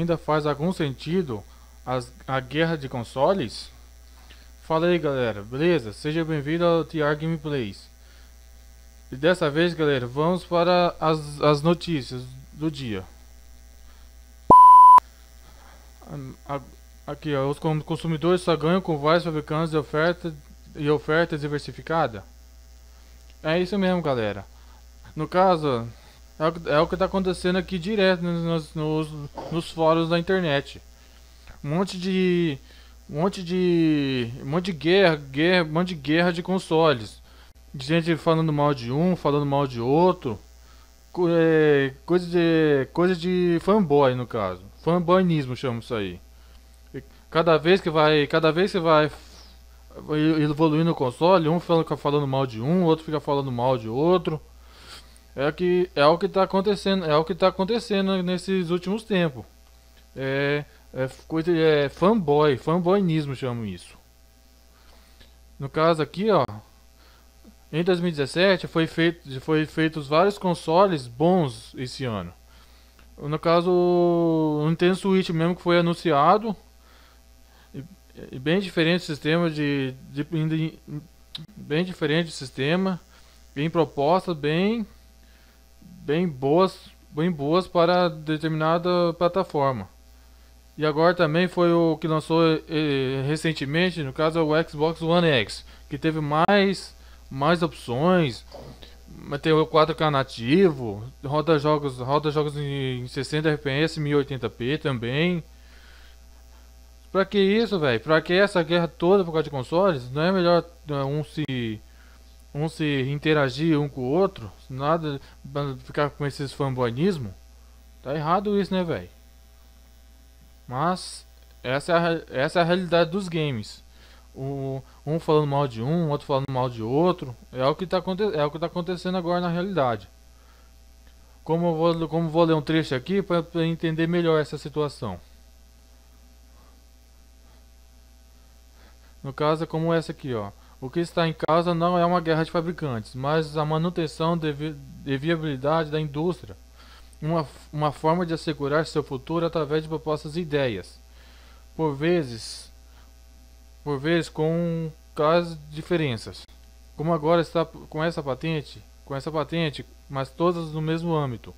ainda faz algum sentido as, a guerra de consoles? Fala aí galera, beleza? Seja bem-vindo ao TR Gameplays E dessa vez galera, vamos para as, as notícias do dia Aqui ó, os consumidores só ganham com vários fabricantes de oferta e oferta diversificada É isso mesmo galera No caso, é o que é está acontecendo aqui direto nos, nos, nos, fóruns da internet. Um monte de. Um monte de. Um monte de guerra, guerra, um monte de guerra de consoles. De gente falando mal de um, falando mal de outro. É, coisa de. Coisa de fanboy no caso. Fanboyismo chama isso aí. E cada vez que vai. Cada vez que vai evoluindo o console, um fica falando mal de um, outro fica falando mal de outro. É que é o que está acontecendo, é o que está acontecendo nesses últimos tempos. É, é coisa é fanboy, fanboyismo chamo isso. No caso aqui, ó, em 2017 foi feito foi feitos vários consoles bons esse ano. No caso, o Nintendo Switch mesmo que foi anunciado, e bem diferente o sistema de, de, de bem diferente sistema, bem proposta bem bem boas, bem boas para determinada plataforma. E agora também foi o que lançou eh, eh recentemente, no caso é o Xbox One X, que teve mais mais opções, tem o 4K nativo, roda jogos, roda jogos em 60 FPS, 1080p também. Pra que isso, velho? Pra que essa guerra toda por causa de consoles? Não é melhor um se um se interagir um com o outro, nada ficar com esses fanboyismo. Tá errado isso, né, velho? Mas essa é, a, essa é a realidade dos games. O, um falando mal de um, outro falando mal de outro, é o que tá, é o que tá acontecendo agora na realidade. Como eu vou, como vou ler um trecho aqui para entender melhor essa situação. No caso é como essa aqui, ó. O que está em causa não é uma guerra de fabricantes, mas a manutenção de, viabilidade da indústria, uma, uma forma de assegurar seu futuro através de propostas e ideias, por vezes, por vezes com claras diferenças. Como agora está com essa patente, com essa patente, mas todas no mesmo âmbito.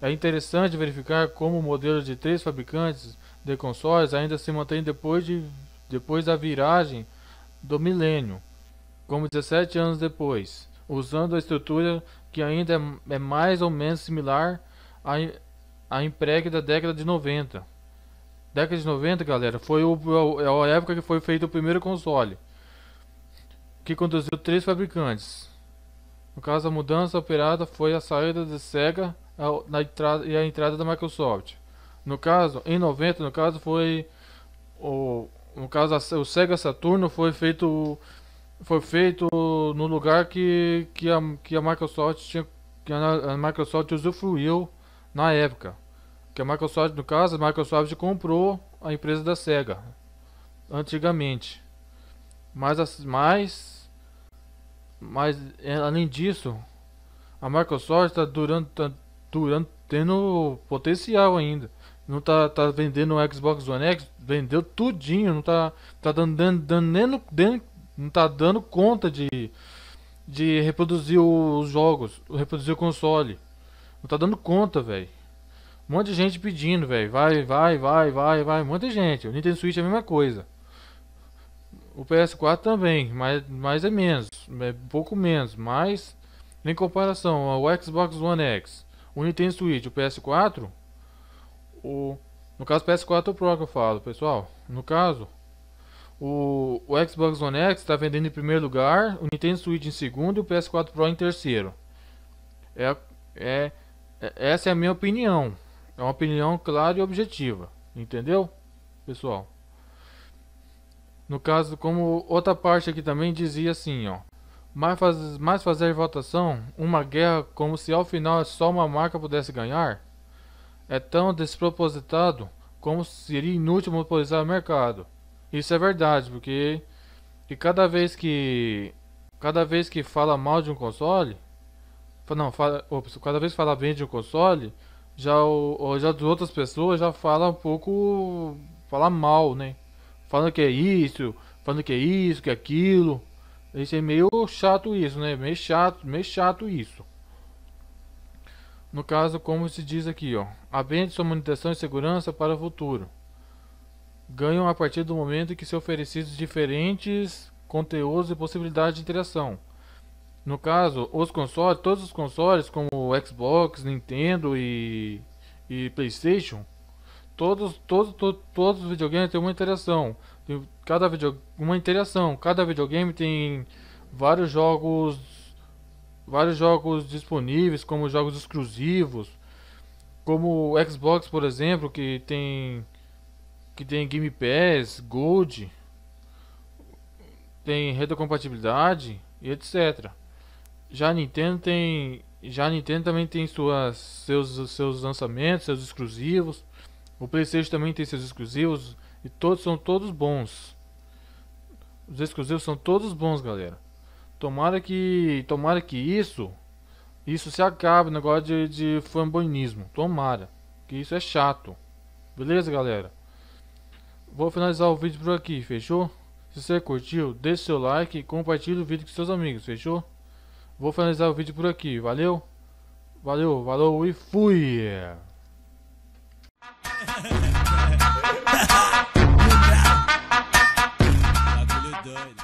É interessante verificar como o modelo de três fabricantes de consoles ainda se mantém depois, de, depois da viragem do milênio como 17 anos depois, usando a estrutura que ainda é mais ou menos similar à, à emprega da década de 90. Década de 90, galera, foi o, é é a época que foi feito o primeiro console, que conduziu três fabricantes. No caso, a mudança operada foi a saída da Sega na entrada, e a entrada da Microsoft. No caso, em 90, no caso foi o no caso o Sega Saturno foi feito foi feito no lugar que, que, a, que a Microsoft tinha que a Microsoft usufruiu na época. Que a Microsoft, no caso, a Microsoft comprou a empresa da Sega antigamente. Mas, mas, mas é, além disso, a Microsoft está durando, tá durando, tendo potencial ainda. Não tá, tá vendendo o Xbox One X, vendeu tudinho, não tá, tá dando, dando, dando, dando, não tá dando conta de, de reproduzir os jogos, reproduzir o console. Não tá dando conta, velho. Um monte de gente pedindo, velho. Vai, vai, vai, vai, vai. Um monte de gente. O Nintendo Switch é a mesma coisa. O PS4 também, mas, mas é menos. É pouco menos. Mas, em comparação ao Xbox One X, o Nintendo Switch, o PS4, o. No caso PS4 é Pro que eu falo, pessoal. No caso, o, o Xbox One X está vendendo em primeiro lugar, o Nintendo Switch em segundo e o PS4 Pro em terceiro. É, é, é essa é a minha opinião. É uma opinião clara e objetiva. Entendeu, pessoal? No caso, como outra parte aqui também dizia assim, ó. Mais, faz, mais fazer votação, uma guerra como se ao final só uma marca pudesse ganhar, é tão despropositado como seria inútil monopolizar o mercado. Isso é verdade, porque e cada vez que cada vez que fala mal de um console, não, fala, ops, cada vez que fala bem de um console, já o, já de outras pessoas já fala um pouco fala mal, né? Falando que é isso, falando que é isso, que é aquilo. Isso é meio chato isso, né? Meio chato, meio chato isso. No caso, como se diz aqui, ó, a bem de sua manutenção e segurança para o futuro ganham a partir do momento em que são oferecidos diferentes conteúdos e possibilidades de interação. No caso, os consoles, todos os consoles como Xbox, Nintendo e, e PlayStation, todos, todos, todos, todos os videogames têm uma interação. Tem cada video, uma interação. Cada videogame tem vários jogos, vários jogos disponíveis, como jogos exclusivos, como o Xbox, por exemplo, que tem que tem Game Pass, Gold, tem retrocompatibilidade e etc. Já a Nintendo tem, já a Nintendo também tem suas seus seus lançamentos, seus exclusivos. O PlayStation também tem seus exclusivos e todos são todos bons. Os exclusivos são todos bons, galera. Tomara que tomara que isso isso se acabe, negócio de, de Tomara, que isso é chato. Beleza, galera? Vou finalizar o vídeo por aqui, fechou? Se você curtiu, deixe seu like e compartilhe o vídeo com seus amigos, fechou? Vou finalizar o vídeo por aqui, valeu? Valeu, valeu e fui!